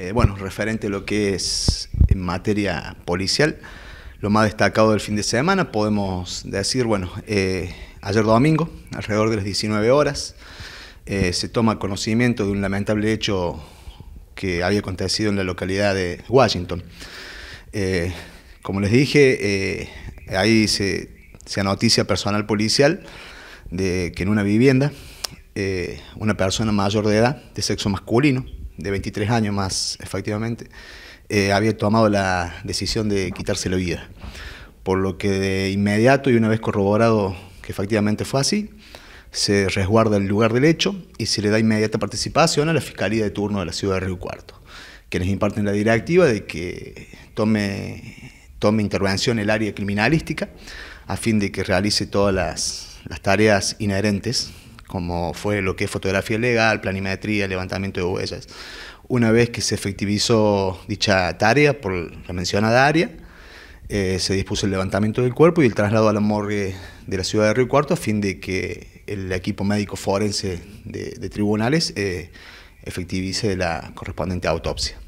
Eh, bueno, referente a lo que es en materia policial, lo más destacado del fin de semana, podemos decir, bueno, eh, ayer domingo, alrededor de las 19 horas, eh, se toma conocimiento de un lamentable hecho que había acontecido en la localidad de Washington. como les dije, ahí se, se noticia personal policial de que en una vivienda una persona mayor de edad, de sexo masculino, de 23 años más efectivamente, eh, había tomado la decisión de quitarse la vida. Por lo que de inmediato y una vez corroborado que efectivamente fue así, se resguarda el lugar del hecho y se le da inmediata participación a la Fiscalía de Turno de la Ciudad de Río Cuarto, que quienes imparten la directiva de que tome, tome intervención el área criminalística a fin de que realice todas las, las tareas inherentes como fue lo que es fotografía legal, planimetría, levantamiento de huellas. Una vez que se efectivizó dicha tarea por la mencionada área, eh, se dispuso el levantamiento del cuerpo y el traslado a la morgue de la ciudad de Río Cuarto a fin de que el equipo médico forense de, tribunales eh, efectivice la correspondiente autopsia.